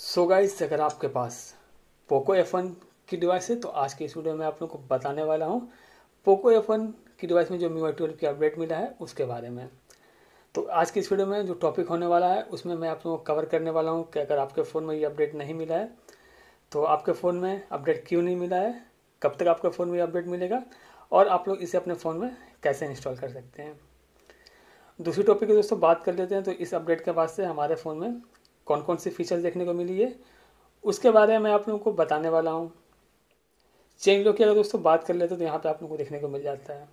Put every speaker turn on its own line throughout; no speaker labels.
सो guys अगर आपके पास पोको एफ की डिवाइस है तो आज के इस वीडियो में आप लोगों को बताने वाला हूँ पोको एफ की डिवाइस में जो मी वाई ट्वेल्व की अपडेट मिला है उसके बारे में तो आज की इस वीडियो में जो टॉपिक होने वाला है उसमें मैं आप लोगों को कवर करने वाला हूँ कि अगर आपके फ़ोन में ये अपडेट नहीं मिला है तो आपके फ़ोन में अपडेट क्यों नहीं मिला है कब तक आपके फ़ोन में ये अपडेट मिलेगा और आप लोग इसे अपने फ़ोन में कैसे इंस्टॉल कर सकते हैं दूसरी टॉपिक की दोस्तों बात कर लेते हैं तो इस अपडेट के बाद से हमारे फ़ोन में कौन कौन सी फीचर देखने को मिली है उसके बारे में मैं आप लोगों को बताने वाला हूँ चेन लॉक की अगर दोस्तों बात कर लेते तो यहाँ पे आप लोगों को देखने को मिल जाता है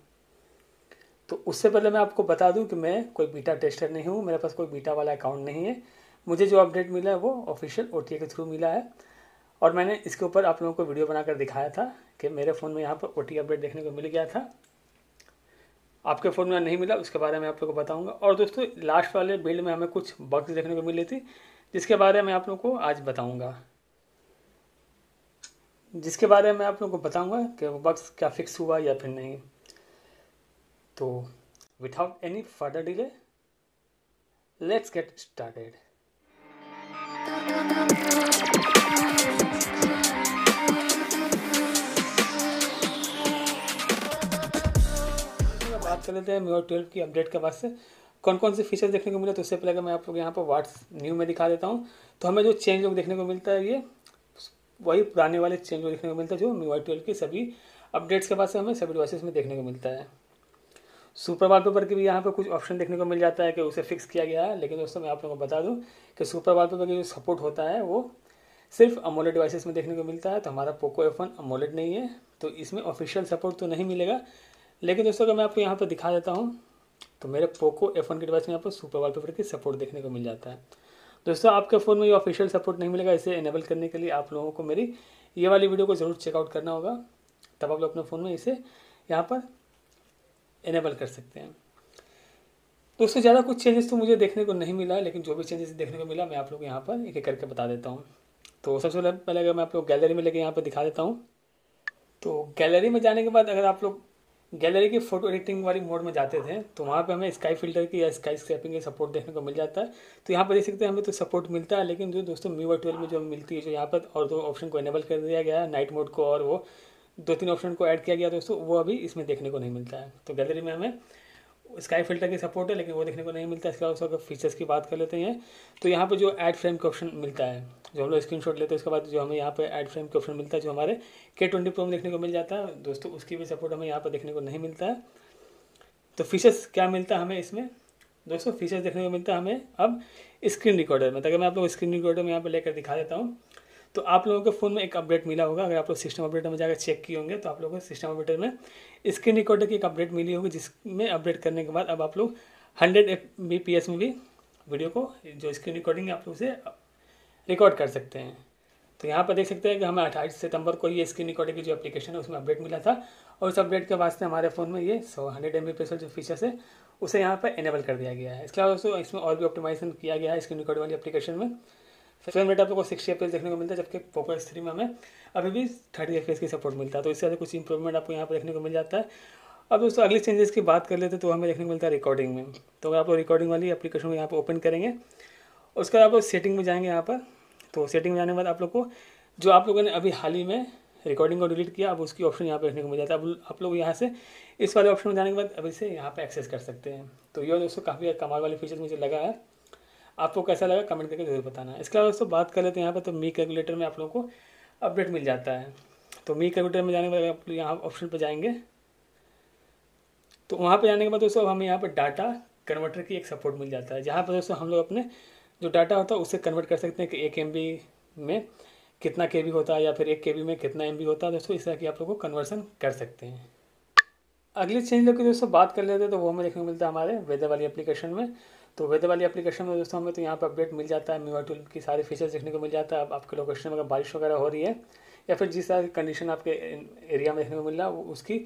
तो उससे पहले मैं आपको बता दूं कि मैं कोई बीटा टेस्टर नहीं हूँ मेरे पास कोई बीटा वाला अकाउंट नहीं है मुझे जो अपडेट मिला है वो ऑफिशियल ओ के थ्रू मिला है और मैंने इसके ऊपर आप लोगों को वीडियो बनाकर दिखाया था कि मेरे फ़ोन में यहाँ पर ओ अपडेट देखने को मिल गया था आपके फ़ोन में नहीं मिला उसके बारे में आप लोग को बताऊँगा और दोस्तों लास्ट वाले बिल्ड में हमें कुछ बग्स देखने को मिली थी जिसके बारे में आप लोग को आज बताऊंगा जिसके बारे में आप लोग को बताऊंगा कि वो बक्स क्या फिक्स हुआ या फिर नहीं तो without any further delay let's get started बात कर लेते हैं मेरा ट्वेल्व की अपडेट के बाद से कौन कौन से फीचर देखने को मिले तो उससे पहले अगर मैं आप लोग यहाँ पर व्हाट्स न्यू में दिखा देता हूँ तो हमें जो चेंज लोग देखने को मिलता है ये वही पुराने वाले चेंज लोग देखने को मिलता है जो मी ट्वेल्व की सभी अपडेट्स के बाद से हमें सभी डिवाइसेस में देखने को मिलता है सुपर पेपर के भी यहाँ पर कुछ ऑप्शन देखने को मिल जाता है कि उसे फिक्स किया गया है लेकिन दोस्तों मैं आप लोगों को बता दूँ कि सुपर पेपर की जो सपोर्ट होता है वो सिर्फ अमोलेड डिवाइसेस में देखने को मिलता है तो हमारा पोको एफ वन अमोलेड नहीं है तो इसमें ऑफिशियल सपोर्ट तो नहीं मिलेगा लेकिन दोस्तों अगर मैं आपको यहाँ पर दिखा देता हूँ तो मेरे पोको एफ वन के डिवाइस में आपको सुपर वॉलपेपर की सपोर्ट देखने को मिल जाता है दोस्तों आपके फ़ोन में ये ऑफिशियल सपोर्ट नहीं मिलेगा इसे इनेबल करने के लिए आप लोगों को मेरी ये वाली वीडियो को ज़रूर चेकआउट करना होगा तब आप लोग अपने फ़ोन में इसे यहाँ पर इनेबल कर सकते हैं दोस्तों ज़्यादा कुछ चेंजेस तो मुझे देखने को नहीं मिला लेकिन जो भी चेंजेस देखने को मिला मैं आप लोग यहाँ पर एक एक करके बता देता हूँ तो सबसे पहले अगर मैं आप लोग गैलरी में लेके यहाँ पर दिखा देता हूँ तो गैलरी में जाने के बाद अगर आप लोग गैलरी के फोटो एडिटिंग वाली मोड में जाते थे तो वहाँ पे हमें स्काई फिल्टर की या स्काई स्क्रैपिंग की सपोर्ट देखने को मिल जाता है तो यहाँ पर देख सकते हैं हमें तो सपोर्ट मिलता है लेकिन जो दोस्तों मीवर ट्वेल्व में जो मिलती है जो यहाँ पर और दो ऑप्शन को एनेबल कर दिया गया है नाइट मोड को और वो दो तीन ऑप्शन को ऐड किया गया दोस्तों वो अभी इसमें देखने को नहीं मिलता है तो गैलरी में हमें स्काई फिल्टर की सपोर्ट है लेकिन वो देखने को नहीं मिलता इसके अलावा उसका फीचर्स की बात कर लेते हैं तो यहाँ पे जो एड फ्रेम का ऑप्शन मिलता है जो हम लोग स्क्रीन लेते हैं उसके बाद जो हमें यहाँ पे एड फ्रेम का ऑप्शन मिलता है जो हमारे के ट्वेंटी प्रो में देखने को मिल जाता है दोस्तों उसकी भी सपोर्ट हमें यहाँ पर देखने को नहीं मिलता है तो फीचर्स क्या मिलता है हमें इसमें दोस्तों फीचर्स देखने को मिलता है हमें अब स्क्रीन रिकॉर्डर में ताकि तो मैं आप लोग स्क्रीन रिकॉर्डर में यहाँ पर लेकर दिखा देता हूँ तो आप लोगों के फ़ोन में एक अपडेट मिला होगा अगर आप लोग सिस्टम अपडेटर में जाकर चेक किए होंगे तो आप लोगों को सिस्टम अपडेटर में स्क्रीन रिकॉर्डर की एक अपडेट मिली होगी जिसमें अपडेट करने के बाद अब आप लोग hundred F B P S में भी वीडियो को जो स्क्रीन रिकॉर्डिंग है आप लोग उसे रिकॉर्ड कर सकते हैं तो यहाँ पर देख सकते हैं कि हमें अट्ठाईस सितंबर को ये स्क्रीन रिकॉर्डिंग की जो एप्लीकेशन है उसमें अपडेट मिला था और उस अपडेट के वास्ते हमारे फ़ोन में ये सौ हंड्रेड एम बी जो फीचर्स है उसे यहाँ पर इनेबल कर दिया गया है इसके अलावा दोस्तों इसमें और भी ऑप्टिमाइजेशन किया गया है स्क्रीन रिकॉर्डिंग वाली एप्लीकेशन में फ्रेम रेट आप को सिक्सटी एफ देखने को मिलता है जबकि पोको एस में हमें अभी भी थर्टी एफ की सपोर्ट मिलता है तो इससे कुछ इंप्रूवमेंट आपको यहाँ पर देखने को मिल जाता है अब दोस्तों अगले चेंजेस की बात कर लेते तो हमें देखने को मिलता है रिकॉर्डिंग में तो अगर आप लोग रिकॉर्डिंग वाली एप्लीकेशन को यहाँ पर ओपन करेंगे उसके बाद आप लोग सेटिंग में जाएंगे यहाँ पर तो सेटिंग में जाने के बाद आप लोग को जो आप लोगों ने अभी हाल ही में रिकॉर्डिंग को डिलीट किया अब उसकी ऑप्शन यहाँ पर देखने को मिल जाता है अब आप लोग यहाँ से इस वाले ऑप्शन में जाने के बाद अभी से यहाँ पर एक्सेस कर सकते हैं तो ये दोस्तों काफ़ी कमाल वाले फीचर मुझे लगा है आपको कैसा लगा कमेंट करके जरूर बताना इसके अलावा दोस्तों बात कर लेते हैं यहाँ पर तो मी कैलकुलेटर में आप लोगों को अपडेट मिल जाता है तो मी कैलकुलेटर में जाने के बाद आप यहाँ ऑप्शन पर जाएंगे तो वहाँ पर जाने के बाद दोस्तों हमें यहाँ पर डाटा कन्वर्टर की एक सपोर्ट मिल जाता है जहाँ पर दोस्तों हम लोग अपने जो डाटा होता है उसे कन्वर्ट कर सकते हैं कि एक एम में कितना के होता है या फिर एक के में कितना एम होता है दोस्तों इस तरह की आप लोग को कन्वर्सन कर सकते हैं अगली चेंज लोग की दोस्तों बात कर लेते हैं तो वो हमें देखने को मिलता है हमारे वेदर वाली एप्लीकेशन में तो वेदर वाली एप्लीकेशन में दोस्तों हमें तो यहाँ पर अपडेट मिल जाता है मीवा टूल की सारे फीचर्स देखने को मिल जाता है आपके लोकेशन में अगर बारिश वगैरह हो रही है या फिर जिस तरह की कंडीशन आपके एरिया में देखने को मिल रहा है उसकी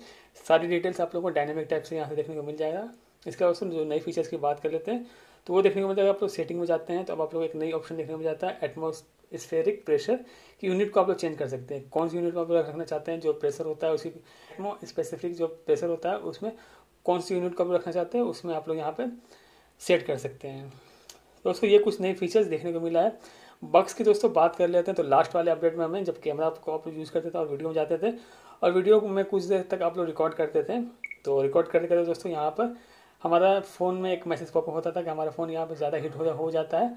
सारी डिटेल्स आप लोगों को डायनेमिक टाइप से यहाँ से देखने को मिल जाएगा इसके अलावा जो नई फीचर्स की बात कर लेते हैं तो वो देखने को मिलता है आप लोग सेटिंग में जाते हैं तो अब आप लोग एक नई ऑप्शन देखने को मिल जाता है एटमोस्फेरिक प्रेशर की यूनिट को आप लोग चेंज कर सकते हैं कौन सी यूनिट को आप लोग रखना चाहते हैं जो प्रेशर होता है उसी स्पेसिफिक जो प्रेशर होता है उसमें कौन सी यूनिट को आप रखना चाहते हैं उसमें आप लोग यहाँ पर सेट कर सकते हैं दोस्तों ये कुछ नए फीचर्स देखने को मिला है बक्स की दोस्तों बात कर लेते हैं तो लास्ट वाले अपडेट में हमें जब कैमरा को आप यूज़ करते थे और वीडियो में जाते थे और वीडियो में कुछ देर तक आप लोग रिकॉर्ड करते थे तो रिकॉर्ड करते करते दोस्तों यहाँ पर हमारा फ़ोन में एक मैसेज पॉप होता था कि हमारा फ़ोन यहाँ पर ज़्यादा हीट हो जाता है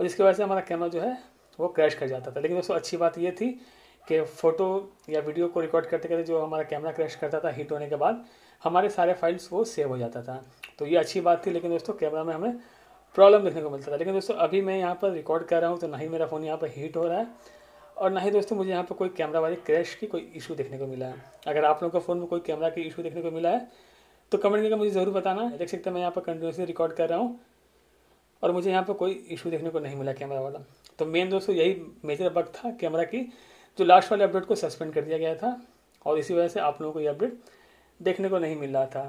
और इसकी वजह से हमारा कैमरा जो है वो क्रैश कर जाता था लेकिन दोस्तों अच्छी बात ये थी कि फ़ोटो या वीडियो को रिकॉर्ड करते करते जो हमारा कैमरा क्रैश करता था हीट होने के बाद हमारे सारे फाइल्स वो सेव हो जाता था तो ये अच्छी बात थी लेकिन दोस्तों कैमरा में हमें प्रॉब्लम देखने को मिलता था लेकिन दोस्तों अभी मैं यहाँ पर रिकॉर्ड कर रहा हूँ तो ना ही मेरा फ़ोन यहाँ पर हीट हो रहा है और ना ही दोस्तों मुझे यहाँ पर कोई कैमरा वाले क्रैश की कोई इशू देखने को मिला है अगर आप लोगों का फ़ोन में कोई कैमरा की इशू देखने को मिला है तो कमेंट करके मुझे ज़रूर बताना देख सकते हैं मैं यहाँ पर कंटिन्यूसली रिकॉर्ड कर रहा हूँ और मुझे यहाँ पर कोई इशू देखने को नहीं मिला कैमरा वाला तो मेन दोस्तों यही मेजर बग था कैमरा की जो लास्ट वाले अपडेट को सस्पेंड कर दिया गया था और इसी वजह से आप लोगों को ये अपडेट देखने को नहीं मिल रहा था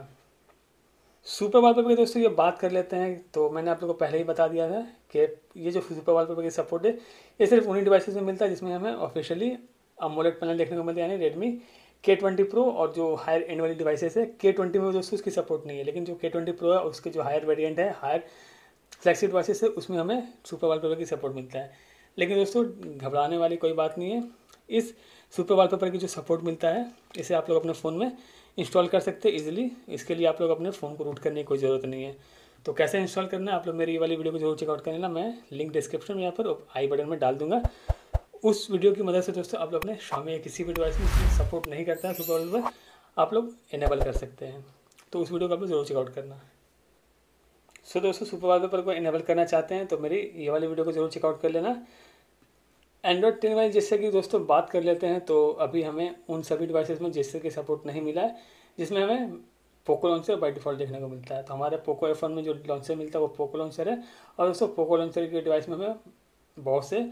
सुपर वॉल पेपर की दोस्तों ये बात कर लेते हैं तो मैंने आप लोगों को पहले ही बता दिया था कि ये जो सुपर वॉल पेपर की सपोर्ट है ये सिर्फ उन्हीं डिवाइसेस में मिलता है जिसमें हमें ऑफिशियली अमोलेट पैनल देखने को मिलता है यानी रेडमी के ट्वेंटी प्रो और जो हायर एंड वाली डिवाइसेस है के ट्वेंटी में दोस्तों उसकी सपोर्ट नहीं है लेकिन जो के ट्वेंटी प्रो है उसके जो हायर वेरियंट है हायर फ्लैक्सी डिवाइसेस है उसमें हमें सुपर वॉलपेपर पेपर की सपोर्ट मिलता है लेकिन दोस्तों घबराने वाली कोई बात नहीं है इस सुपर वॉलपेपर की जो सपोर्ट मिलता है इसे आप लोग अपने फ़ोन में इंस्टॉल कर सकते हैं इजिली इसके लिए आप लोग अपने फ़ोन को रूट करने की कोई ज़रूरत नहीं है तो कैसे इंस्टॉल करना है आप लोग मेरी ये वाली वीडियो को जरूर चेकआउट कर लेना मैं लिंक डिस्क्रिप्शन में यहाँ पर आई बटन में डाल दूंगा उस वीडियो की मदद से दोस्तों आप लोग अपने शामी या किसी भी डिवाइस में सपोर्ट नहीं करता है सुपर वॉलपेपर आप लोग इनेबल कर सकते हैं तो उस वीडियो को आप लोग जरूर चेकआउट करना सो so, दोस्तों सुपर वॉलपेपर को इनेबल करना चाहते हैं तो मेरी ये वाली वीडियो को जरूर चेकआउट कर लेना एंड्रॉयड टेन वाली जैसे कि दोस्तों बात कर लेते हैं तो अभी हमें उन सभी डिवाइसेस में जिससे कि सपोर्ट नहीं मिला है जिसमें हमें पोको लॉन्चर बाई डिफॉल्ट देखने को मिलता है तो हमारे पोको एफ में जो लॉन्चर मिलता है वो पोको लॉन्चर है और दोस्तों पोको लॉन्चर के डिवाइस में हमें बहुत से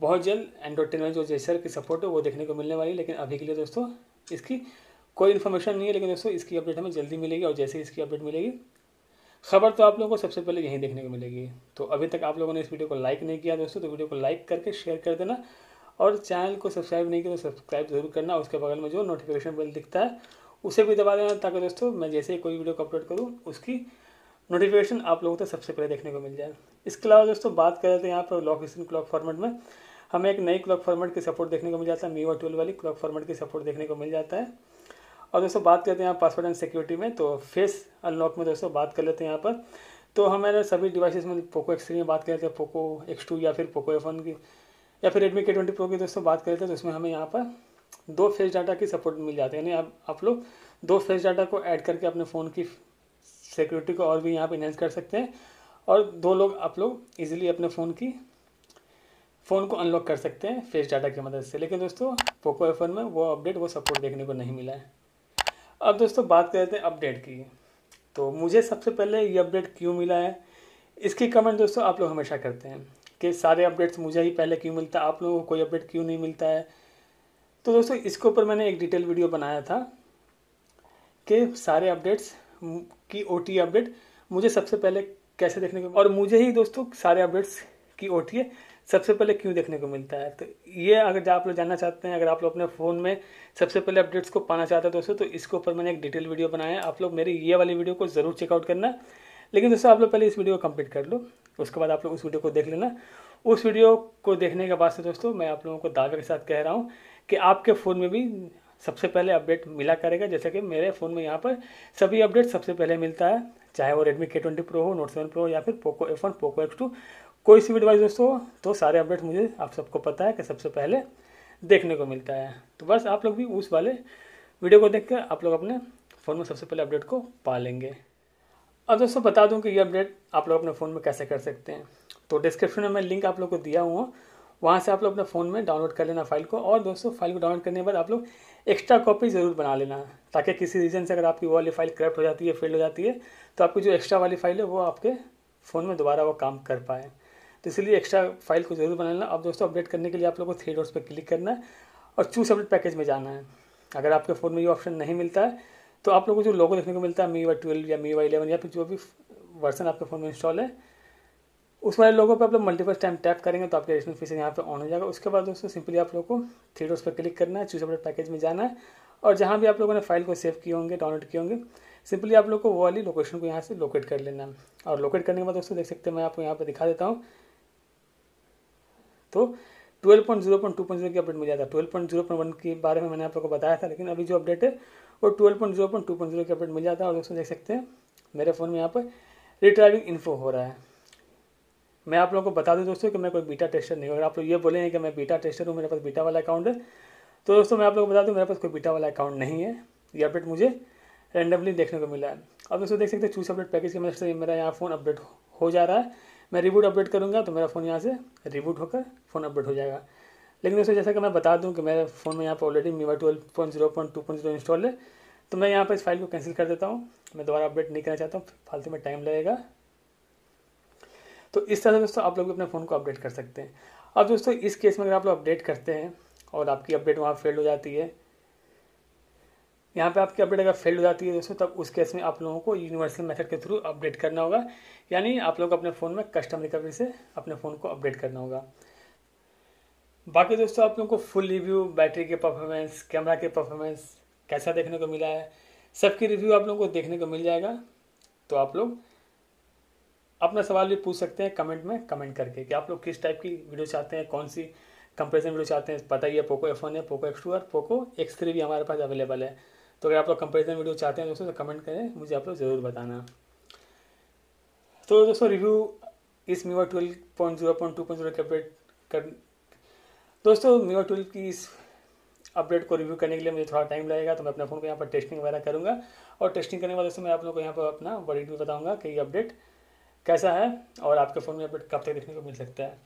बहुत जल्द एंड्रॉयड टेन जो जेसर की सपोर्ट है वो देखने को मिलने वाली है लेकिन अभी के लिए दोस्तों इसकी कोई इन्फॉर्मेशन नहीं है लेकिन दोस्तों इसकी अपडेट हमें जल्दी मिलेगी और जैसे ही इसकी अपडेट मिलेगी खबर तो आप लोगों को सबसे पहले यहीं देखने को मिलेगी तो अभी तक आप लोगों ने इस वीडियो को लाइक नहीं किया दोस्तों तो वीडियो को लाइक करके शेयर कर देना और चैनल को सब्सक्राइब नहीं किया तो सब्सक्राइब जरूर करना उसके बगल में जो नोटिफिकेशन बेल दिखता है उसे भी दबा देना ताकि दोस्तों मैं जैसे ही कोई वीडियो को अपलोड करूँ उसकी नोटिफिकेशन आप लोगों को सबसे पहले देखने को मिल जाए इसके अलावा दोस्तों बात कर रहे थे यहाँ पर लॉक स्क्रीन क्लॉक फॉर्मेट में हमें एक नई क्लॉक फॉर्मेट की सपोर्ट देखने को मिल जाता है मीवा ट्वेल्व वाली क्लॉक फॉर्मेट की सपोर्ट देखने को मिल जाता है और दोस्तों बात करते हैं यहाँ पासवर्ड एंड सिक्योरिटी में तो फेस अनलॉक में दोस्तों बात कर लेते हैं यहाँ पर तो हमारे सभी डिवाइसेस में पोको एक्स थ्री में बात करते हैं पोको एक्स टू या फिर पोको एफ की या फिर रेडमी के ट्वेंटी प्रो की दोस्तों बात लेते हैं तो उसमें हमें यहाँ पर दो फेस डाटा की सपोर्ट मिल जाती है यानी आप आप लोग दो फेस डाटा को ऐड करके अपने फ़ोन की सिक्योरिटी को और भी यहाँ पर इन्हेंस कर सकते हैं और दो लोग आप लोग ईजिली अपने फ़ोन की फ़ोन को अनलॉक कर सकते हैं फेस डाटा की मदद से लेकिन दोस्तों पोको एफ में वो अपडेट वो सपोर्ट देखने को नहीं मिला है अब दोस्तों बात करते हैं अपडेट की तो मुझे सबसे पहले ये अपडेट क्यों मिला है इसकी कमेंट दोस्तों आप लोग हमेशा करते हैं कि सारे अपडेट्स मुझे ही पहले क्यों मिलता है आप लोगों को कोई अपडेट क्यों नहीं मिलता है तो दोस्तों इसके ऊपर मैंने एक डिटेल वीडियो बनाया था कि सारे अपडेट्स की ओ अपडेट मुझे सबसे पहले कैसे देखने को और मुझे ही दोस्तों सारे अपडेट्स की ओ सबसे पहले क्यों देखने को मिलता है तो ये अगर आप लोग जानना चाहते हैं अगर आप लोग अपने फ़ोन में सबसे पहले अपडेट्स को पाना चाहते हैं दोस्तों तो इसके ऊपर मैंने एक डिटेल वीडियो बनाया है आप लोग मेरी ये वाली वीडियो को ज़रूर चेकआउट करना लेकिन दोस्तों आप लोग पहले इस वीडियो को कंप्लीट कर लो उसके बाद आप लोग उस वीडियो को देख लेना उस वीडियो को देखने के बाद से दोस्तों मैं आप लोगों को दावे के साथ कह रहा हूँ कि आपके फ़ोन में भी सबसे पहले अपडेट मिला करेगा जैसे कि मेरे फ़ोन में यहाँ पर सभी अपडेट सबसे पहले मिलता है चाहे वो Redmi K20 Pro हो Note 7 Pro या फिर Poco F1 Poco टू कोई सी भी डिवाइस दोस्तों तो सारे अपडेट मुझे आप सबको पता है कि सबसे पहले देखने को मिलता है तो बस आप लोग भी उस वाले वीडियो को देख कर आप लोग अपने फ़ोन में सबसे पहले अपडेट को पा लेंगे अब दोस्तों बता दूं कि ये अपडेट आप लोग अपने फ़ोन में कैसे कर सकते हैं तो डिस्क्रिप्शन में मैं लिंक आप लोग को दिया हुआ वहाँ से आप लोग अपने फ़ोन में डाउनलोड कर लेना फाइल को और दोस्तों फाइल को डाउनलोड करने के बाद आप लोग एक्स्ट्रा कॉपी ज़रूर बना लेना ताकि किसी रीज़न से अगर आपकी वो वाली फाइल करप्ट हो जाती है फेल हो जाती है तो आपकी जो एक्स्ट्रा वाली फाइल है वो आपके फ़ोन में दोबारा वो काम कर पाए तो इसलिए एक्स्ट्रा फाइल को जरूर बना लेना अब दोस्तों अपडेट करने के लिए आप लोगों को थ्री डॉट्स पर क्लिक करना है और चूज अपडेट पैकेज में जाना है अगर आपके फ़ोन में ये ऑप्शन नहीं मिलता है तो आप लोगों को जो लोगो देखने को मिलता है मी वाई ट्वेल्व या मी वाई इलेवन या फिर जो भी वर्सन आपके फ़ोन में इंस्टॉल है उस वाले लोगों पर आप लोग मल्टीपल टाइम टैप करेंगे तो आपके एडिशनल फीचर यहाँ पर ऑन हो जाएगा उसके बाद दोस्तों सिंपली आप लोग को थ्री डॉट्स पर क्लिक करना है चूज अपडेट पैकेज में जाना है और जहाँ भी आप लोगों ने फाइल को सेव किए होंगे डाउनलोड किए होंगे सिंपली आप लोग को वो वाली लोकेशन को यहाँ से लोकेट कर लेना है और लोकेट करने के बाद दोस्तों देख सकते हैं मैं आपको यहाँ पर दिखा देता हूँ तो twelve point zero point two point zero की अपडेट मिल जाता है twelve point zero point one के बारे में मैंने आप लोगों को बताया था लेकिन अभी जो अपडेट है वो twelve point zero point two point zero की अपडेट मिल जाता है और दोस्तों देख सकते हैं मेरे फ़ोन में यहाँ पर रिट्राइविंग इन्फो हो रहा है मैं आप लोगों को बता दूं दोस्तों कि मैं कोई बीटा टेस्टर नहीं हूँ अगर आप लोग ये बोले हैं कि मैं बीटा टेस्टर हूँ मेरे पास बीटा वाला अकाउंट है तो दोस्तों मैं आप लोग को बता दूँ मेरे पास कोई बीटा वाला अकाउंट नहीं है ये अपडेट मुझे रैंडमली देखने को मिला है अब दोस्तों देख सकते हैं चूस अपडेट पैकेज की मदद से मेरा यहाँ फ़ोन अपडेट हो जा रहा है मैं रिबूट अपडेट करूँगा तो मेरा फ़ोन यहाँ से रिबूट होकर फ़ोन अपडेट हो जाएगा लेकिन उसमें जैसा कि मैं बता दूँ कि मेरे फ़ोन में यहाँ पर ऑलरेडी मीवा twelve point zero point two point zero install है तो मैं यहाँ पर इस फाइल को कैंसिल कर देता हूँ मैं दोबारा अपडेट नहीं करना चाहता हूँ फालतू में टाइम लगेगा तो इस तरह से दोस्तों आप लोग भी अपने फ़ोन को अपडेट कर सकते हैं अब दोस्तों इस केस में अगर आप लोग अपडेट करते हैं और आपकी अपडेट वहाँ फेल हो जाती है यहाँ पे आपकी अपडेट अगर फेल हो जाती है दोस्तों तब उस केस में आप लोगों को यूनिवर्सल मेथड के थ्रू अपडेट करना होगा यानी आप लोग अपने फ़ोन में कस्टम रिकवरी से अपने फ़ोन को अपडेट करना होगा बाकी दोस्तों आप लोगों को फुल रिव्यू बैटरी के परफॉर्मेंस कैमरा के परफॉर्मेंस कैसा देखने को मिला है सबकी रिव्यू आप लोगों को देखने को मिल जाएगा तो आप लोग अपना सवाल भी पूछ सकते हैं कमेंट में कमेंट करके कि आप लोग किस टाइप की वीडियो चाहते हैं कौन सी कंपेरिजन वीडियो चाहते हैं पता ही है पोको एफ वन है पोको एक्स टू और पोको एक्स थ्री भी हमारे पास अवेलेबल है तो अगर आप लोग कंपेरिजन वीडियो चाहते हैं दोस्तों तो कमेंट करें मुझे आप लोग ज़रूर बताना तो दोस्तों रिव्यू इस मीवा twelve point zero point two point zero के अपडेट कर दोस्तों मीवा ट्वेल्व की इस अपडेट को रिव्यू करने के लिए मुझे थोड़ा टाइम लगेगा तो मैं अपने फ़ोन को यहाँ पर टेस्टिंग वगैरह करूँगा और टेस्टिंग करने के बाद मैं आप लोग को यहाँ पर अपना वर्डिट भी बताऊँगा कि ये अपडेट कैसा है और आपके फ़ोन में अपडेट कब तक देखने को मिल सकता है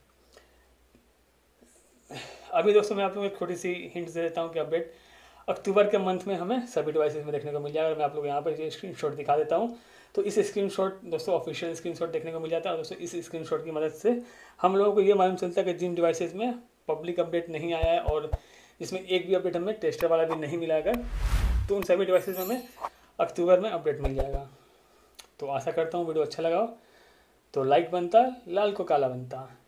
अभी दोस्तों मैं आप लोगों को एक छोटी सी हिंट दे देता हूँ कि अपडेट अक्टूबर के मंथ में हमें सभी डिवाइसेस में देखने को मिल जाएगा मैं आप लोग यहाँ पर स्क्रीन दिखा देता हूँ तो इस स्क्रीन शॉट दोस्तों ऑफिशियल स्क्रीनशॉट देखने को मिल जाता है दोस्तों इस स्क्रीन शॉट की मदद से हम लोगों को ये मालूम चलता है कि जिन डिवाइसेज में पब्लिक अपडेट नहीं आया है और जिसमें एक भी अपडेट हमें टेस्टर वाला भी नहीं मिला है तो उन सभी डिवाइसेज में हमें अक्टूबर में अपडेट मिल जाएगा तो आशा करता हूँ वीडियो अच्छा लगाओ तो लाइक बनता लाल को काला बनता